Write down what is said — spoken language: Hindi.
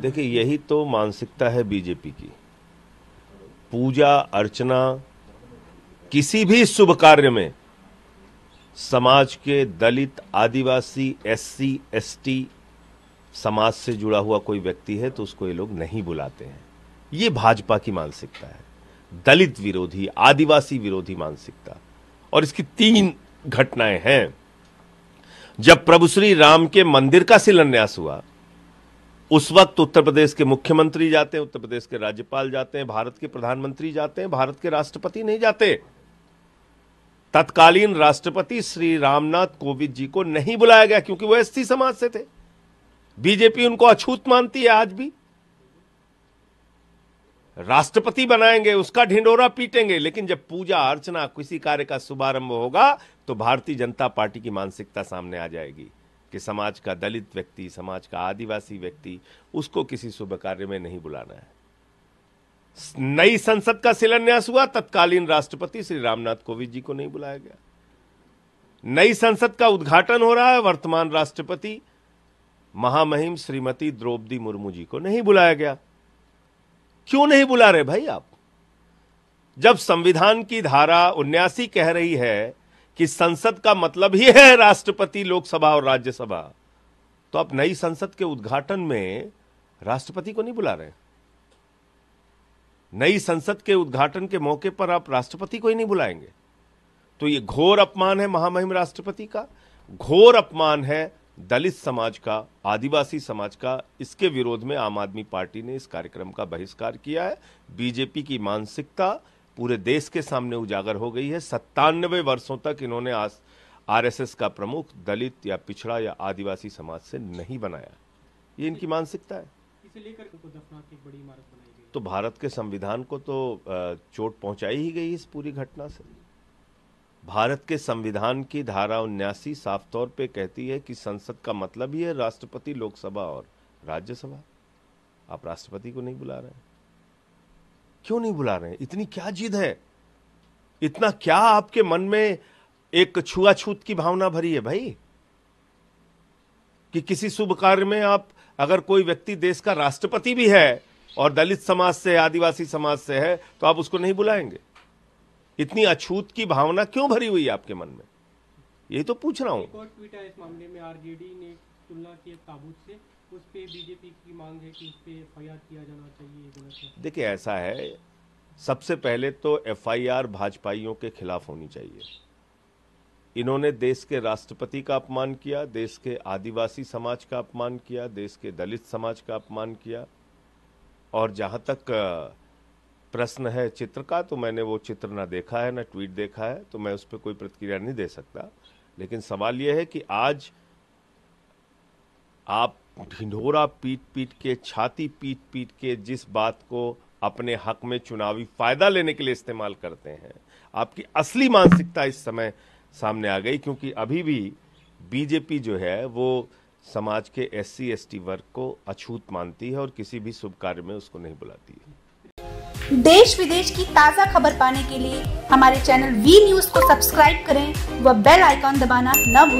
देखिए यही तो मानसिकता है बीजेपी की पूजा अर्चना किसी भी शुभ कार्य में समाज के दलित आदिवासी एससी एसटी समाज से जुड़ा हुआ कोई व्यक्ति है तो उसको ये लोग नहीं बुलाते हैं ये भाजपा की मानसिकता है दलित विरोधी आदिवासी विरोधी मानसिकता और इसकी तीन घटनाएं हैं जब प्रभु श्री राम के मंदिर का शिलान्यास हुआ उस वक्त उत्तर प्रदेश के मुख्यमंत्री जाते हैं उत्तर प्रदेश के राज्यपाल जाते हैं भारत के प्रधानमंत्री जाते हैं भारत के राष्ट्रपति नहीं जाते तत्कालीन राष्ट्रपति श्री रामनाथ कोविंद जी को नहीं बुलाया गया क्योंकि वो एससी समाज से थे बीजेपी उनको अछूत मानती है आज भी राष्ट्रपति बनाएंगे उसका ढिंडोरा पीटेंगे लेकिन जब पूजा अर्चना किसी कार्य का शुभारंभ होगा तो भारतीय जनता पार्टी की मानसिकता सामने आ जाएगी कि समाज का दलित व्यक्ति समाज का आदिवासी व्यक्ति उसको किसी शुभ कार्य में नहीं बुलाना है नई संसद का शिलान्यास हुआ तत्कालीन राष्ट्रपति श्री रामनाथ कोविंद जी को नहीं बुलाया गया नई संसद का उद्घाटन हो रहा है वर्तमान राष्ट्रपति महामहिम श्रीमती द्रौपदी मुर्मू जी को नहीं बुलाया गया क्यों नहीं बुला रहे भाई आप जब संविधान की धारा उन्यासी कह रही है कि संसद का मतलब ही है राष्ट्रपति लोकसभा और राज्यसभा तो आप नई संसद के उद्घाटन में राष्ट्रपति को नहीं बुला रहे नई संसद के उद्घाटन के मौके पर आप राष्ट्रपति को ही नहीं बुलाएंगे तो ये घोर अपमान है महामहिम राष्ट्रपति का घोर अपमान है दलित समाज का आदिवासी समाज का इसके विरोध में आम आदमी पार्टी ने इस कार्यक्रम का बहिष्कार किया है बीजेपी की मानसिकता पूरे देश के सामने उजागर हो गई है सत्तानवे वर्षों तक इन्होंने एस आरएसएस का प्रमुख दलित या पिछड़ा या आदिवासी समाज से नहीं बनाया ये इनकी मानसिकता है तो भारत के संविधान को तो चोट पहुंचाई ही गई इस पूरी घटना से भारत के संविधान की धारा उन्यासी साफ तौर पे कहती है कि संसद का मतलब ही है राष्ट्रपति लोकसभा और राज्यसभा आप राष्ट्रपति को नहीं बुला रहे हैं क्यों नहीं बुला रहे इतनी क्या जिद है इतना क्या आपके मन में एक छुआछूत की भावना भरी है भाई कि किसी शुभ कार्य में आप अगर कोई व्यक्ति देश का राष्ट्रपति भी है और दलित समाज से आदिवासी समाज से है तो आप उसको नहीं बुलाएंगे इतनी अछूत की भावना क्यों भरी हुई है आपके मन में यही तो पूछ रहा हूँ ट्वीट है इस मामले में आरजेडी ने तुलना की ताबूत से उस पर बीजेपी की मांग है कि उस पर एफ किया जाना चाहिए देखिए ऐसा है सबसे पहले तो एफआईआर भाजपाइयों के खिलाफ होनी चाहिए इन्होंने देश के राष्ट्रपति का अपमान किया देश के आदिवासी समाज का अपमान किया देश के दलित समाज का अपमान किया और जहां तक प्रश्न है चित्र का तो मैंने वो चित्र ना देखा है ना ट्वीट देखा है तो मैं उस पर कोई प्रतिक्रिया नहीं दे सकता लेकिन सवाल यह है कि आज आप ढिंढोरा पीट पीट के छाती पीट पीट के जिस बात को अपने हक में चुनावी फायदा लेने के लिए इस्तेमाल करते हैं आपकी असली मानसिकता इस समय सामने आ गई क्योंकि अभी भी बीजेपी जो है वो समाज के एस सी वर्ग को अछूत मानती है और किसी भी शुभ कार्य में उसको नहीं बुलाती है देश विदेश की ताज़ा खबर पाने के लिए हमारे चैनल वी न्यूज को सब्सक्राइब करें व बेल आइकॉन दबाना न भूलें